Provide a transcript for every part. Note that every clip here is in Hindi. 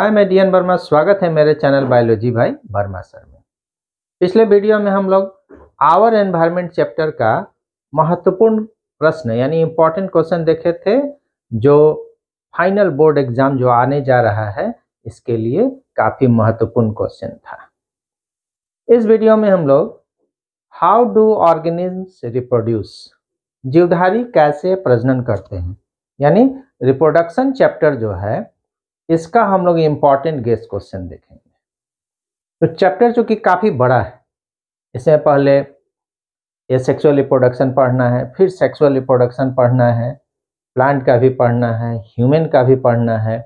हाय मैं डीएन वर्मा स्वागत है मेरे चैनल बायोलॉजी भाई वर्मा सर में पिछले वीडियो में हम लोग आवर एनवायरनमेंट चैप्टर का महत्वपूर्ण प्रश्न यानी इम्पोर्टेंट क्वेश्चन देखे थे जो फाइनल बोर्ड एग्जाम जो आने जा रहा है इसके लिए काफ़ी महत्वपूर्ण क्वेश्चन था इस वीडियो में हम लोग हाउ डू ऑर्गेनिज्म रिप्रोड्यूस जीवधारी कैसे प्रजनन करते हैं यानी रिप्रोडक्शन चैप्टर जो है इसका हम लोग इंपॉर्टेंट गेस्ट क्वेश्चन देखेंगे तो चैप्टर चूँकि काफ़ी बड़ा है इसमें पहले ये सेक्सुअल रिप्रोडक्शन पढ़ना है फिर सेक्सुअल रिप्रोडक्शन पढ़ना है प्लांट का भी पढ़ना है ह्यूमन का भी पढ़ना है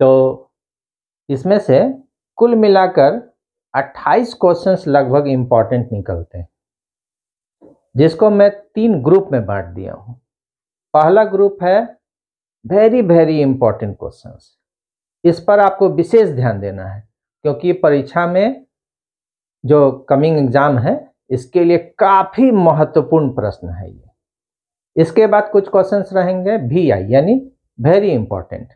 तो इसमें से कुल मिलाकर 28 क्वेश्चंस लगभग इम्पॉर्टेंट निकलते हैं जिसको मैं तीन ग्रुप में बांट दिया हूँ पहला ग्रुप है वेरी वेरी इंपॉर्टेंट क्वेश्चंस इस पर आपको विशेष ध्यान देना है क्योंकि परीक्षा में जो कमिंग एग्जाम है इसके लिए काफ़ी महत्वपूर्ण प्रश्न है ये इसके बाद कुछ क्वेश्चंस रहेंगे वी आई यानी वेरी इंपॉर्टेंट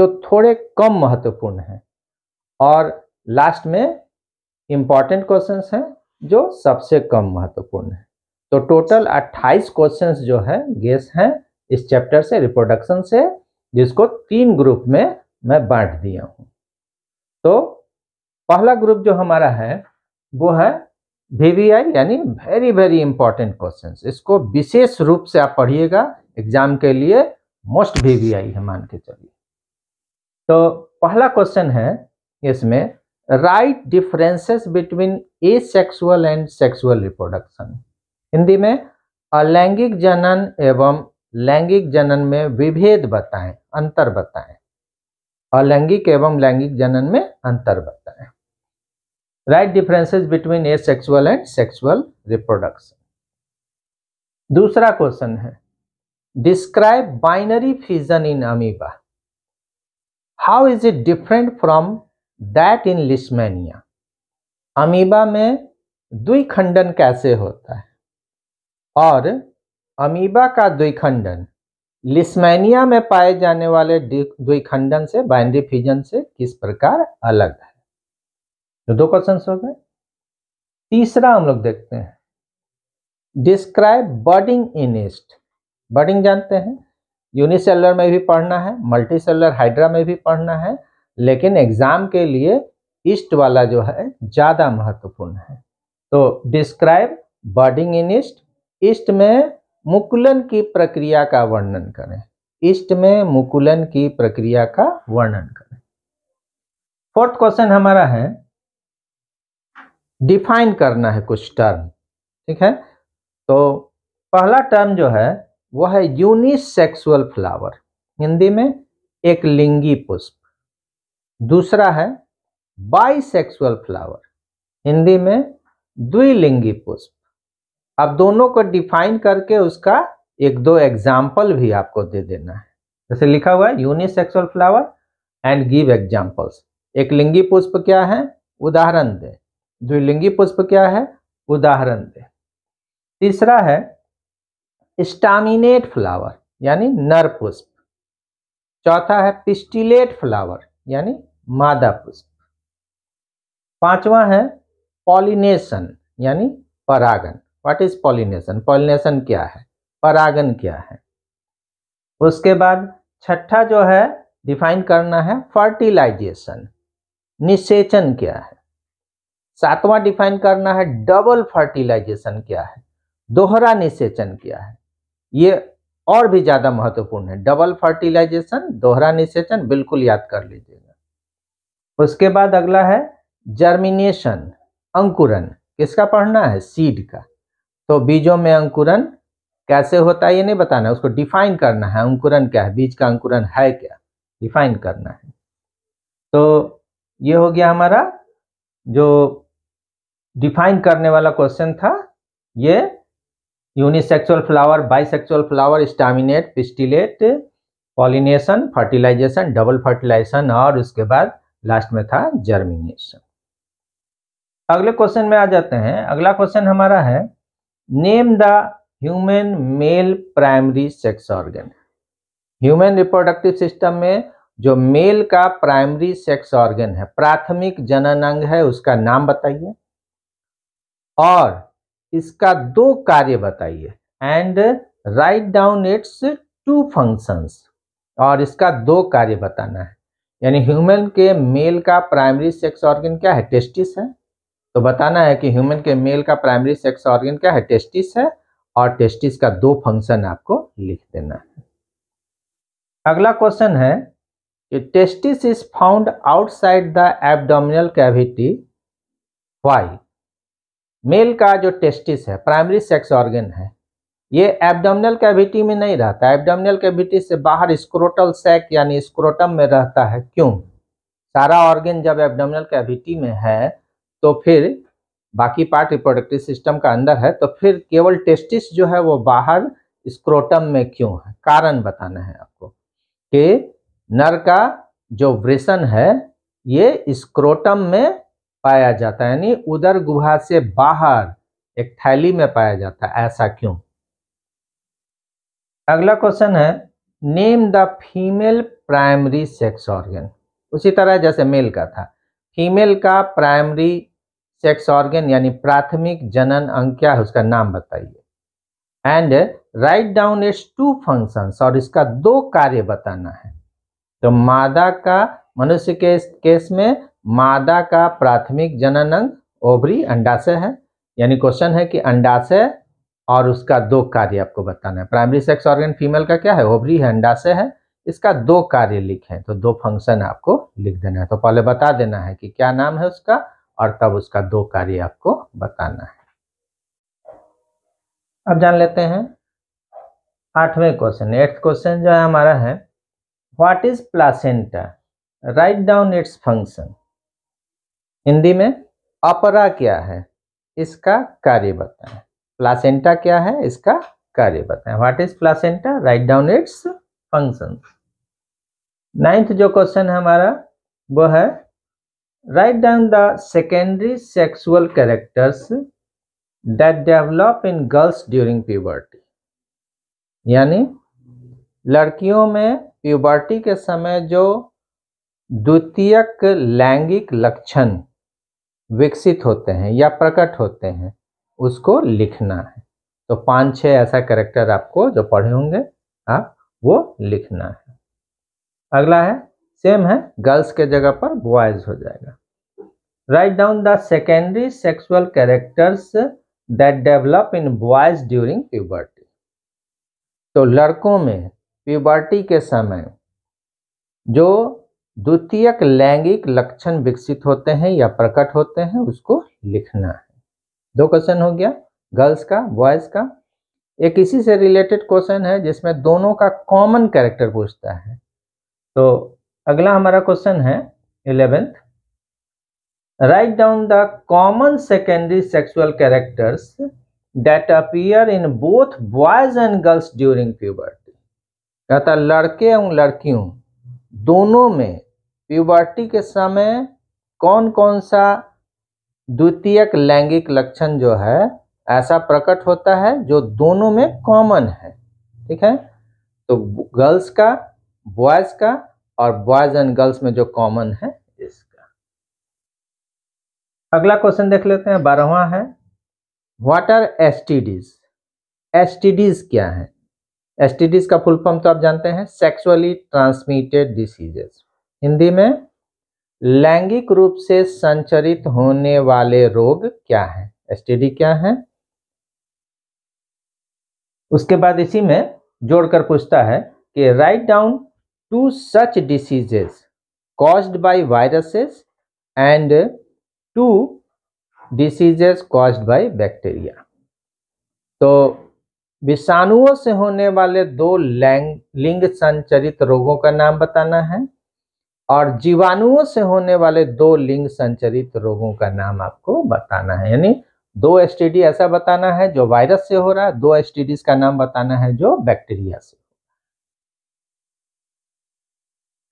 जो थोड़े कम महत्वपूर्ण हैं और लास्ट में इम्पॉर्टेंट क्वेश्चंस हैं जो सबसे कम महत्वपूर्ण है तो टोटल 28 क्वेश्चंस जो है गेस हैं इस चैप्टर से रिप्रोडक्शन से जिसको तीन ग्रुप में मैं बांट दिया हूं तो पहला ग्रुप जो हमारा है वो है वीवीआई यानी वेरी वेरी इंपॉर्टेंट क्वेश्चंस इसको विशेष रूप से आप पढ़िएगा एग्जाम के लिए मोस्ट वीवीआई है मान के चलिए तो पहला क्वेश्चन है इसमें write differences between asexual and sexual reproduction Hindi में अलैंगिक जनन एवं लैंगिक जनन में विभेद बताएं अंतर बताएं अलैंगिक एवं लैंगिक जनन में अंतर बताएं write differences between asexual and sexual reproduction दूसरा क्वेश्चन है describe binary fission in amoeba how is it different from that in leishmania amoeba में द्विखंडन कैसे होता है और अमीबा का द्विखंडन लिस्मैनिया में पाए जाने वाले द्विखंडन से बाइनरी फिजन से किस प्रकार अलग है तो दो क्वेश्चन हो गए तीसरा हम लोग देखते हैं डिस्क्राइब बर्डिंग इनिस्ट बर्डिंग जानते हैं यूनिसेलर में भी पढ़ना है मल्टी सेलर हाइड्रा में भी पढ़ना है लेकिन एग्जाम के लिए ईस्ट वाला जो है ज़्यादा महत्वपूर्ण है तो describe budding in yeast yeast में मुकुलन की प्रक्रिया का वर्णन करें ईस्ट में मुकुलन की प्रक्रिया का वर्णन करें फोर्थ क्वेश्चन हमारा है डिफाइन करना है कुछ टर्म ठीक है तो पहला टर्म जो है वह है यूनिसेक्सुअल फ्लावर हिंदी में एक लिंगी पुष्प दूसरा है बाईसेक्सुअल फ्लावर हिंदी में द्विलिंगी पुष्प अब दोनों को डिफाइन करके उसका एक दो एग्जाम्पल भी आपको दे देना है जैसे लिखा हुआ है unisexual flower and give examples एक लिंगी पुष्प क्या है उदाहरण दे द्विलिंगी पुष्प क्या है उदाहरण दे तीसरा है स्टामिनेट फ्लावर यानी नर पुष्प चौथा है पिस्टिलेट फ्लावर यानी मादा पुष्प पांचवा है पॉलिनेशन यानी परागन व्हाट इज पॉलिनेशन पॉलिनेशन क्या है परागन क्या है उसके बाद छठा जो है डिफाइन करना है फर्टिलाइजेशन निषेचन क्या है सातवां डिफाइन करना है डबल फर्टिलाइजेशन क्या है दोहरा निषेचन क्या है ये और भी ज़्यादा महत्वपूर्ण है डबल फर्टिलाइजेशन दोहरा निषेचन बिल्कुल याद कर लीजिएगा उसके बाद अगला है जर्मिनेशन अंकुरन किसका पढ़ना है सीड का तो बीजों में अंकुरन कैसे होता है ये नहीं बताना उसको डिफाइन करना है अंकुरन क्या है बीज का अंकुरन है क्या डिफाइन करना है तो ये हो गया हमारा जो डिफाइन करने वाला क्वेश्चन था ये unisexual flower bisexual flower staminate pistillate pollination fertilisation double fertilisation और उसके बाद लास्ट में था जर्मिनेशन अगले क्वेश्चन में आ जाते हैं अगला क्वेश्चन हमारा है name the human male primary sex organ human reproductive system में जो मेल का प्राइमरी सेक्स ऑर्गन है प्राथमिक जनन अंग है उसका नाम बताइए और इसका दो कार्य बताइए and write down its two functions और इसका दो कार्य बताना है यानी ह्यूमन के मेल का प्राइमरी सेक्स ऑर्गन क्या है टेस्टिस है तो बताना है कि ह्यूमन के मेल का प्राइमरी सेक्स ऑर्गन क्या है टेस्टिस है और टेस्टिस का दो फंक्शन आपको लिख देना है अगला क्वेश्चन है कि testis is found outside the abdominal cavity why male का जो टेस्टिस है प्राइमरी सेक्स ऑर्गन है ये एबडोमिनल कैविटी में नहीं रहता एबडोमिनल कैविटी से बाहर स्क्रोटल सेक यानी स्क्रोटम में रहता है क्यों सारा ऑर्गन जब एबडोमिनल कैविटी में है तो फिर बाकी पार्ट रिप्रोडक्टिव सिस्टम का अंदर है तो फिर केवल टेस्टिस जो है वो बाहर स्क्रोटम में क्यों है कारण बताना है आपको कि नर का जो वृषण है ये स्क्रोटम में पाया जाता है यानी उधर गुहा से बाहर एक थैली में पाया जाता है ऐसा क्यों अगला क्वेश्चन है name the female primary sex organ उसी तरह जैसे मेल का था फीमेल का प्राइमरी सेक्स ऑर्गन यानी प्राथमिक जनन अंग क्या है उसका नाम बताइए and write down its two functions और इसका दो कार्य बताना है तो मादा का मनुष्य के केस में मादा का प्राथमिक जनन अंग ओभरी अंडाशय है यानी क्वेश्चन है कि अंडाशय और उसका दो कार्य आपको बताना है प्राइमरी सेक्स ऑर्गन फीमेल का क्या है ओभरी है अंडाशय है इसका दो कार्य लिखें तो दो फंक्शन आपको लिख देना है तो पहले बता देना है कि क्या नाम है उसका और तब उसका दो कार्य आपको बताना है अब जान लेते हैं आठवें क्वेश्चन एट्थ क्वेश्चन जो है हमारा है what is placenta write down its function Hindi में अपरा क्या है इसका कार्य बताएं प्लासेंटा क्या है इसका कार्य बताएं what is placenta write down its function ninth जो क्वेश्चन है हमारा वो है write down the secondary sexual characters that develop in girls during puberty यानी लड़कियों में प्यूबर्टी के समय जो द्वितीयक लैंगिक लक्षण विकसित होते हैं या प्रकट होते हैं उसको लिखना है तो पांच छह ऐसा कैरेक्टर आपको जो पढ़े होंगे आप हाँ, वो लिखना है अगला है सेम है गर्ल्स के जगह पर बॉयज हो जाएगा write down the secondary sexual characters that develop in boys during puberty तो लड़कों में प्यूबर्टी के समय जो द्वितीयक लैंगिक लक्षण विकसित होते हैं या प्रकट होते हैं उसको लिखना है दो क्वेश्चन हो गया गर्ल्स का बॉयज का एक इसी से रिलेटेड क्वेश्चन है जिसमें दोनों का कॉमन कैरेक्टर पूछता है तो अगला हमारा क्वेश्चन है eleventh write down the common secondary sexual characters that appear in both boys and girls during puberty कहता लड़के एवं लड़कियों दोनों में प्यूबर्टी के समय कौन कौन सा द्वितीयक लैंगिक लक्षण जो है ऐसा प्रकट होता है जो दोनों में कॉमन है ठीक है तो गर्ल्स का बॉयज का और बॉयज एंड गर्ल्स में जो कॉमन है इसका अगला क्वेश्चन देख लेते हैं बारहवा है व्हाट आर एसटीडीज एसटीडीज क्या है एसटीडीज का फुल फॉर्म तो आप जानते हैं सेक्सुअली ट्रांसमिटेड डिसीजेस हिंदी में लैंगिक रूप से संचरित होने वाले रोग क्या है एसटीडी क्या है उसके बाद इसी में जोड़कर पूछता है कि write down to such diseases caused by viruses and to diseases caused by bacteria. तो विषाणुओं से होने वाले दो लैंग लिंग संचरित रोगों का नाम बताना है और जीवाणुओं से होने वाले दो लिंग संचरित रोगों का नाम आपको बताना है यानी दो एस ऐसा बताना है जो वायरस से हो रहा है दो एस का नाम बताना है जो बैक्टीरिया से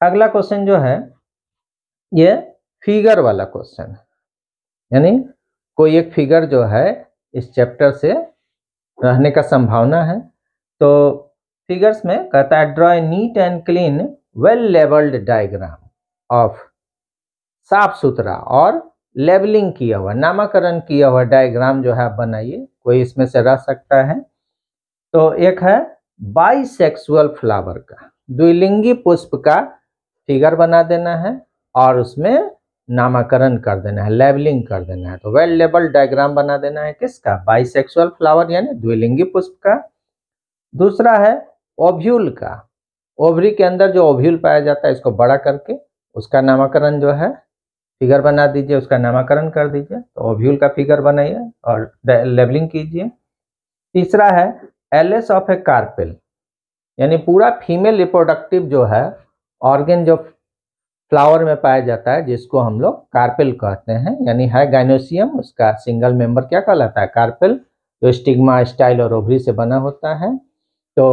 अगला क्वेश्चन जो है ये फिगर वाला क्वेश्चन है यानी कोई एक फिगर जो है इस चैप्टर से रहने का संभावना है तो फिगर्स में कहता है draw neat and clean well labelled diagram of साफ सुथरा और लेबलिंग किया हुआ नामकरण किया हुआ डायग्राम जो है आप बनाइए कोई इसमें से रह सकता है तो एक है सेक्सुअल फ्लावर का द्विलिंगी पुष्प का फिगर बना देना है और उसमें नामाकरण कर देना है लेबलिंग कर देना है तो वेल लेबल डायग्राम बना देना है किसका बाइसेक्सुअल फ्लावर यानी द्विलिंगी पुष्प का दूसरा है ओव्यूल का ओवरी के अंदर जो ओव्यूल पाया जाता है इसको बड़ा करके उसका नामाकरण जो है फिगर बना दीजिए उसका नामाकरण कर दीजिए तो ओव्यूल का फिगर बनाइए और लेबलिंग कीजिए तीसरा है एलेस ऑफ ए कार्पेल यानी पूरा फीमेल रिप्रोडक्टिव जो है ऑर्गेन जो फ्लावर में पाया जाता है जिसको हम लोग कार्पेल कहते हैं यानी है गाइनोसियम उसका सिंगल मेंबर क्या कहलाता है कार्पेल जो स्टिग्मा स्टाइल और ओभरी से बना होता है तो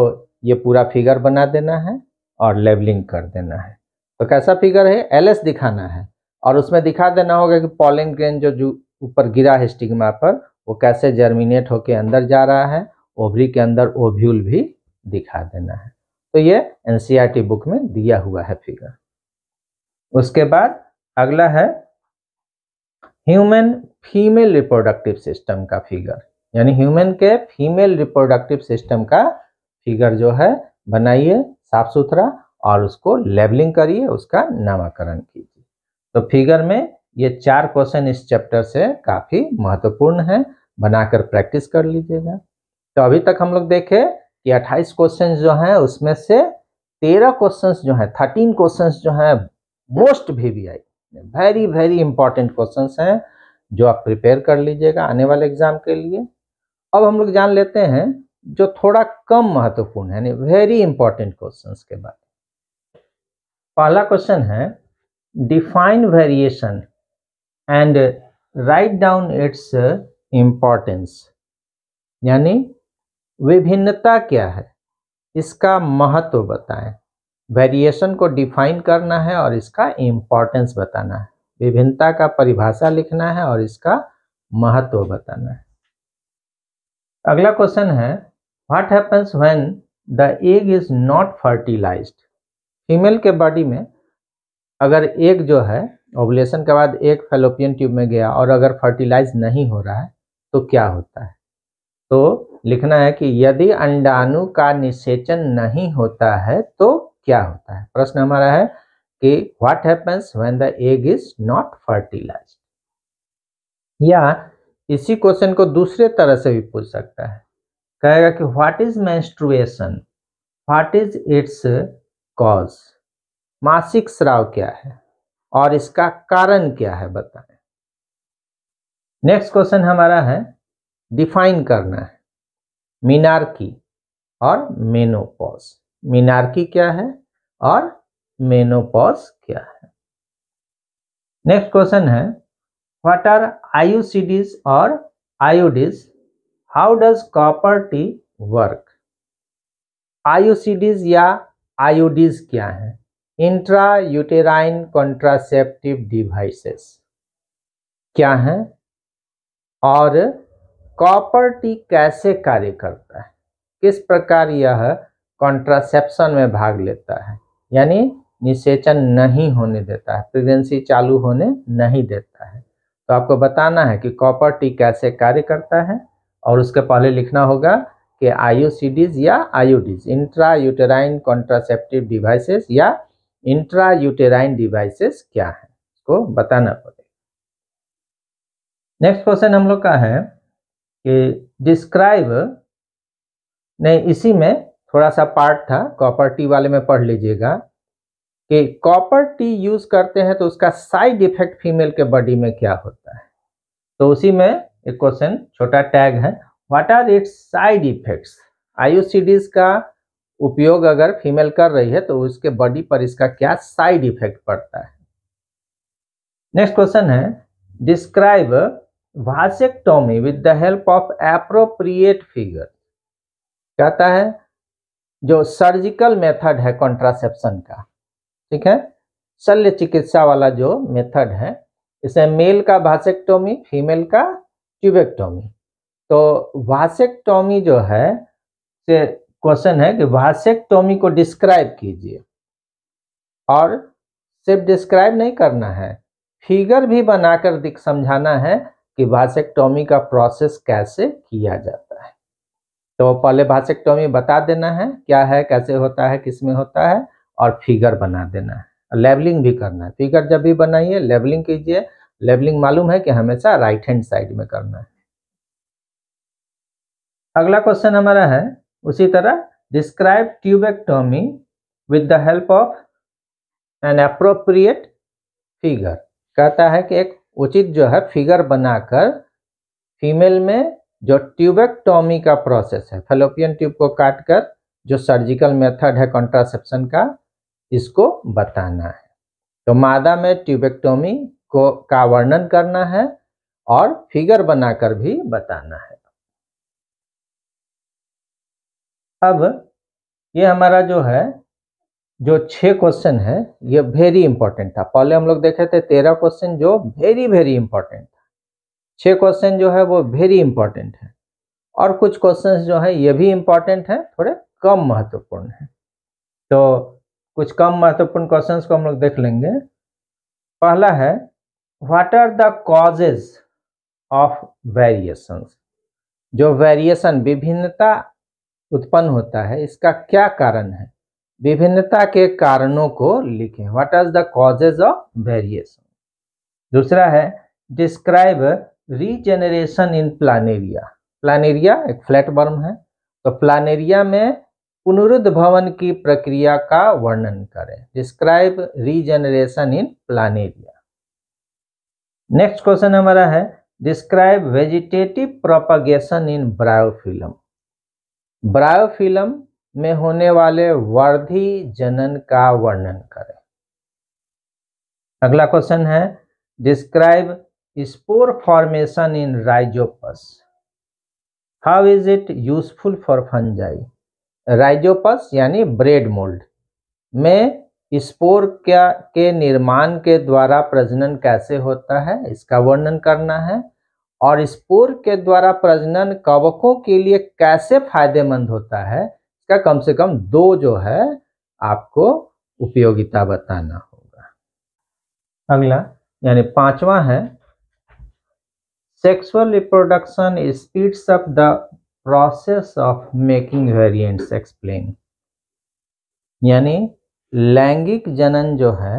ये पूरा फिगर बना देना है और लेवलिंग कर देना है तो कैसा फिगर है एलएस दिखाना है और उसमें दिखा देना होगा कि पॉलिंग ग्रेन जो जो ऊपर गिरा है स्टिग्मा पर वो कैसे जर्मिनेट होके अंदर जा रहा है ओभरी के अंदर ओव्यूल भी दिखा देना है तो ये एनसीईआरटी बुक e में दिया हुआ है फिगर उसके बाद अगला है ह्यूमन फीमेल रिप्रोडक्टिव सिस्टम का फिगर यानी ह्यूमन के फीमेल रिप्रोडक्टिव सिस्टम का फिगर जो है बनाइए साफ सुथरा और उसको लेबलिंग करिए उसका नामकरण कीजिए तो फिगर में ये चार क्वेश्चन इस चैप्टर से काफ़ी महत्वपूर्ण है बनाकर प्रैक्टिस कर लीजिएगा तो अभी तक हम लोग देखे कि 28 क्वेश्चन जो हैं उसमें से 13 क्वेश्चन जो हैं 13 क्वेश्चन जो हैं most VVI very very important question हैं जो आप प्रिपेयर कर लीजिएगा आने वाले एग्जाम के लिए अब हम लोग जान लेते हैं जो थोड़ा कम महत्वपूर्ण है वेरी इंपॉर्टेंट क्वेश्चन के बारे पहला क्वेश्चन है define variation and write down its importance यानी विभिन्नता क्या है इसका महत्व बताएं वेरिएशन को डिफाइन करना है और इसका इम्पोर्टेंस बताना है विभिन्नता का परिभाषा लिखना है और इसका महत्व बताना है अगला क्वेश्चन है what happens when the egg is not fertilised female के बॉडी में अगर एग जो है ओबुलेशन के बाद एक फेलोपियन ट्यूब में गया और अगर फर्टिलाइज नहीं हो रहा है तो क्या होता है तो लिखना है कि यदि अंडाणु का निषेचन नहीं होता है तो क्या होता है प्रश्न हमारा है कि what happens when the egg is not fertilise या इसी क्वेश्चन को दूसरे तरह से भी पूछ सकता है कहेगा कि what is menstruation what is its cause मासिक श्राव क्या है और इसका कारण क्या है बताएं नेक्स्ट क्वेश्चन हमारा है डिफाइन करना है मीनार्की और मेनोपॉज मीनार्की क्या है और मेनोपॉज क्या है नेक्स्ट क्वेश्चन है व्हाट आर आयुसीडीज और IUDs how does copper T work IUCDs या आयोडीज क्या है इंट्रा यूटेराइन कॉन्ट्रासेप्टिव डिवाइसेस क्या हैं और कॉपर टी कैसे कार्य करता है किस प्रकार यह कॉन्ट्रासेप्शन में भाग लेता है यानी निषेचन नहीं होने देता है प्रेगनेंसी चालू होने नहीं देता है तो आपको बताना है कि कॉपर टी कैसे कार्य करता है और उसके पहले लिखना होगा कि आयुसीडीज या IUDs intrauterine contraceptive devices या इंट्रा यूटेराइन डिवाइसेस क्या है इसको बताना पड़ेगा नेक्स्ट क्वेश्चन हम लोग का है कि डिस्क्राइब नहीं इसी में थोड़ा सा पार्ट था कॉपर टी वाले में पढ़ लीजिएगा कि कॉपर टी यूज करते हैं तो उसका साइड इफेक्ट फीमेल के बॉडी में क्या होता है तो उसी में एक क्वेश्चन छोटा टैग है what are its side effects IUCDs का उपयोग अगर फीमेल कर रही है तो उसके बॉडी पर इसका क्या साइड इफेक्ट पड़ता है नेक्स्ट क्वेश्चन है describe vasectomy with the help of appropriate figure कहता है जो सर्जिकल मेथड है कॉन्ट्रासेप्शन का ठीक है शल्य चिकित्सा वाला जो मेथड है इसमें मेल का वासेक्टोमी फीमेल का ट्यूबेक्टोमी तो वासेक्टोमी जो है से क्वेश्चन है कि वासेक्टोमी को डिस्क्राइब कीजिए और सिर्फ डिस्क्राइब नहीं करना है फिगर भी बनाकर दिख समझाना है कि भाषेक्टोमी का प्रोसेस कैसे किया जाता है तो पहले भाषेक्टोमी बता देना है क्या है कैसे होता है किस में होता है और फिगर बना देना है लेवलिंग भी करना है फिगर जब भी बनाइए लेवलिंग कीजिए लेवलिंग मालूम है कि हमेशा राइट हैंड साइड में करना है अगला क्वेश्चन हमारा है उसी तरह describe tubectomy with the help of an appropriate figure कहता है कि एक उचित जो है फिगर बनाकर फीमेल में जो ट्यूबेक्टोमी का प्रोसेस है फेलोपियन ट्यूब को काट कर जो सर्जिकल मेथड है कॉन्ट्रासेप्शन का इसको बताना है तो मादा में ट्यूबेक्टोमी को का वर्णन करना है और फिगर बनाकर भी बताना है अब ये हमारा जो है जो छः क्वेश्चन है ये वेरी इंपॉर्टेंट था पहले हम लोग देखे थे तेरह क्वेश्चन जो वेरी वेरी इंपॉर्टेंट था छः क्वेश्चन जो है वो वेरी इंपॉर्टेंट है और कुछ क्वेश्चन जो है ये भी इम्पॉर्टेंट हैं थोड़े कम महत्वपूर्ण हैं तो कुछ कम महत्वपूर्ण क्वेश्चन को हम लोग देख लेंगे पहला है what are the causes of variations जो वेरिएशन विभिन्नता उत्पन्न होता है इसका क्या कारण है विभिन्नता के कारणों को लिखें what are the causes of variation दूसरा है describe regeneration in planaria planaria एक फ्लैट बर्म है तो प्लानेरिया में पुनरुद्भवन की प्रक्रिया का वर्णन करें describe regeneration in planaria next question हमारा है describe vegetative propagation in bryophyllum bryophyllum में होने वाले वर्धि जनन का वर्णन करें अगला क्वेश्चन है describe spore formation in rhizopus how is it useful for fungi rhizopus यानी ब्रेड मोल्ड में स्पोर क्या के निर्माण के द्वारा प्रजनन कैसे होता है इसका वर्णन करना है और स्पोर के द्वारा प्रजनन कवकों के लिए कैसे फायदेमंद होता है इसका कम से कम दो जो है आपको उपयोगिता बताना होगा अगला यानी पांचवा है sexual reproduction speeds up the process of making variants explain यानी लैंगिक जनन जो है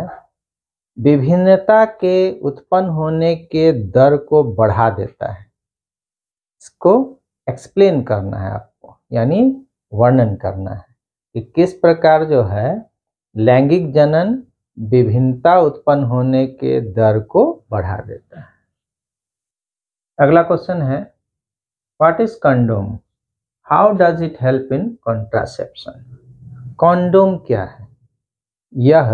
विभिन्नता के उत्पन्न होने के दर को बढ़ा देता है इसको एक्सप्लेन करना है आपको यानी वर्णन करना है कि किस प्रकार जो है लैंगिक जनन विभिन्नता उत्पन्न होने के दर को बढ़ा देता है अगला क्वेश्चन है what is condom how does it help in contraception condom क्या है यह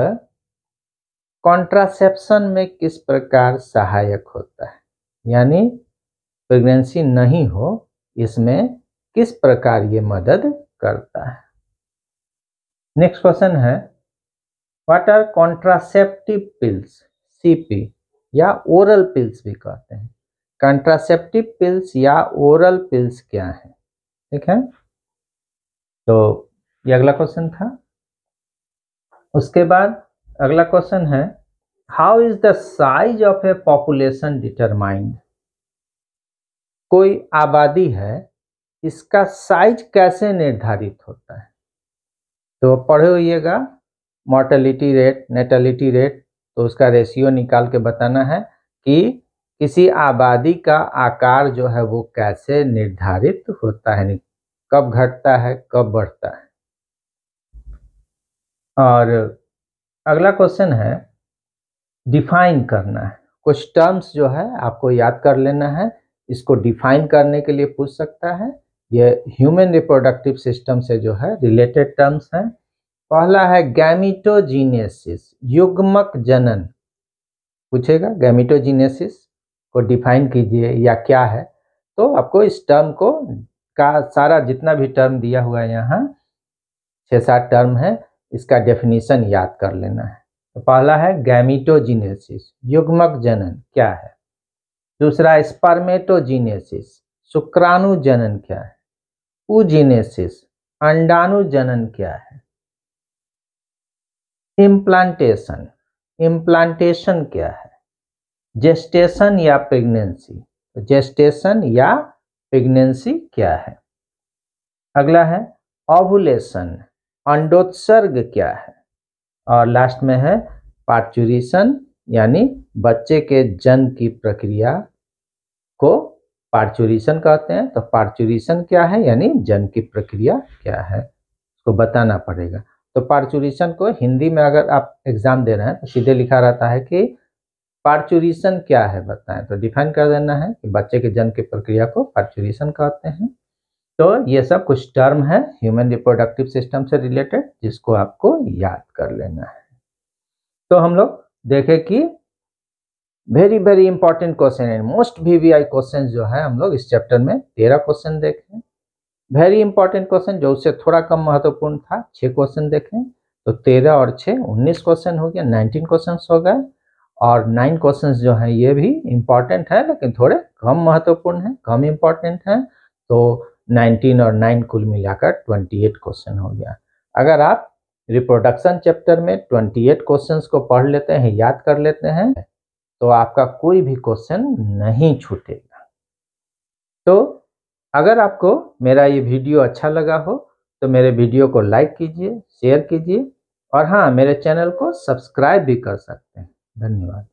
कॉन्ट्रासेप्शन में किस प्रकार सहायक होता है यानी प्रेगनेंसी नहीं हो इसमें किस प्रकार ये मदद करता है नेक्स्ट क्वेश्चन है what are contraceptive pills CP या ओरल पिल्स भी कहते हैं कॉन्ट्रासेप्टिव पिल्स या ओरल पिल्स क्या है ठीक है तो ये अगला क्वेश्चन था उसके बाद अगला क्वेश्चन है how is the size of a population determined कोई आबादी है इसका साइज कैसे निर्धारित होता है तो पढ़े होइएगा मोर्टेलिटी रेट नेटलिटी रेट तो उसका रेशियो निकाल के बताना है कि किसी आबादी का आकार जो है वो कैसे निर्धारित होता है कब घटता है कब बढ़ता है और अगला क्वेश्चन है डिफाइन करना है कुछ टर्म्स जो है आपको याद कर लेना है इसको डिफाइन करने के लिए पूछ सकता है ये ह्यूमन रिप्रोडक्टिव सिस्टम से जो है रिलेटेड टर्म्स हैं पहला है गैमिटोजीनेसिस युग्मक जनन पूछेगा गैमिटोजीनेसिस को डिफाइन कीजिए या क्या है तो आपको इस टर्म को का सारा जितना भी टर्म दिया हुआ है यहाँ छः सात टर्म है इसका डेफिनेशन याद कर लेना है तो पहला है गैमिटोजीनेसिस युग्मक जनन क्या है दूसरा स्पर्मेटोजीनेसिस शुक्राणु जनन क्या है ऊजिनेसिस अंडाणु जनन क्या है इम्प्लांटेशन इम्प्लांटेशन क्या है जेस्टेशन या प्रेगनेंसी जेस्टेशन तो या प्रेगनेंसी क्या है अगला है ओवुलेशन अंडोत्सर्ग क्या है और लास्ट में है पार्चुरेशन यानी बच्चे के जन्म की प्रक्रिया को पार्चुरेशन कहते हैं तो पार्चुरेशन क्या है यानी जन्म की प्रक्रिया क्या है उसको बताना पड़ेगा तो पार्चुरेशन को हिंदी में अगर आप एग्जाम दे रहे हैं तो सीधे लिखा रहता है कि पार्चुरेशन क्या है बताएं तो डिफाइन कर देना है कि बच्चे के जन्म की प्रक्रिया को पार्चुरेशन कहते हैं तो ये सब कुछ टर्म है ह्यूमन रिप्रोडक्टिव सिस्टम से रिलेटेड जिसको आपको याद कर लेना है तो हम लोग देखें कि वेरी वेरी इंपॉर्टेंट क्वेश्चन है मोस्ट वीवीआई क्वेश्चन जो है हम लोग इस चैप्टर में तेरह क्वेश्चन देखें वेरी इंपॉर्टेंट क्वेश्चन जो उससे थोड़ा कम महत्वपूर्ण था छह क्वेश्चन देखें तो तेरह और छह उन्नीस क्वेश्चन हो गया नाइनटीन क्वेश्चन हो गए और नाइन क्वेश्चन जो है ये भी इंपॉर्टेंट है लेकिन थोड़े कम महत्वपूर्ण है कम इंपॉर्टेंट हैं तो नाइनटीन और नाइन कुल मिलाकर ट्वेंटी एट क्वेश्चन हो गया अगर आप रिप्रोडक्शन चैप्टर में ट्वेंटी एट क्वेश्चन को पढ़ लेते हैं याद कर लेते हैं तो आपका कोई भी क्वेश्चन नहीं छूटेगा तो अगर आपको मेरा ये वीडियो अच्छा लगा हो तो मेरे वीडियो को लाइक कीजिए शेयर कीजिए और हाँ मेरे चैनल को सब्सक्राइब भी कर सकते हैं धन्यवाद